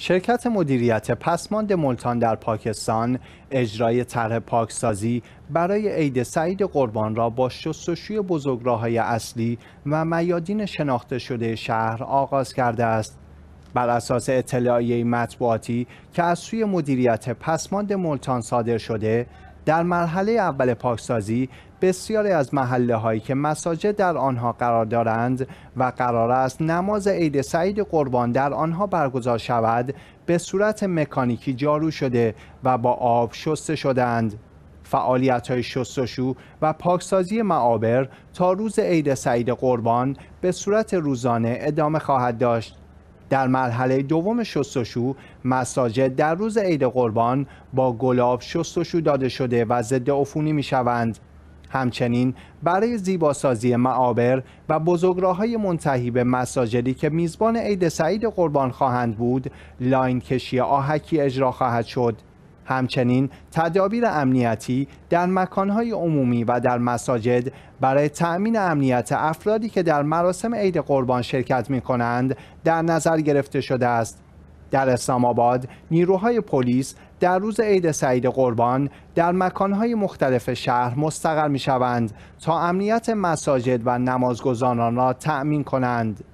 شرکت مدیریت پسماند ملتان در پاکستان اجرای طرح پاکسازی برای عید سعید قربان را با شستشوی بزرگراههای اصلی و میادین شناخته شده شهر آغاز کرده است بر اساس اطلاعیه مطبوعاتی که از سوی مدیریت پسماند ملتان صادر شده در مرحله اول پاکسازی بسیاری از محله هایی که مساجد در آنها قرار دارند و قرار است نماز عید سعید قربان در آنها برگزار شود به صورت مکانیکی جارو شده و با آب شسته شدند فعالیت های شستشو و پاکسازی معابر تا روز عید سعید قربان به صورت روزانه ادامه خواهد داشت در مرحله دوم شستشو مساجد در روز عید قربان با گلاب شستشو داده شده و ضد عفونی می شوند. همچنین برای زیباسازی معابر و بزرگراههای منتهی به مساجدی که میزبان عید سعید قربان خواهند بود لاین کشی آهکی اجرا خواهد شد همچنین تدابیر امنیتی در مکانهای عمومی و در مساجد برای تأمین امنیت افرادی که در مراسم عید قربان شرکت می کنند در نظر گرفته شده است. در اسلام آباد نیروهای پلیس در روز عید سعید قربان در مکانهای مختلف شهر مستقر می شوند تا امنیت مساجد و نمازگزاران را تأمین کنند.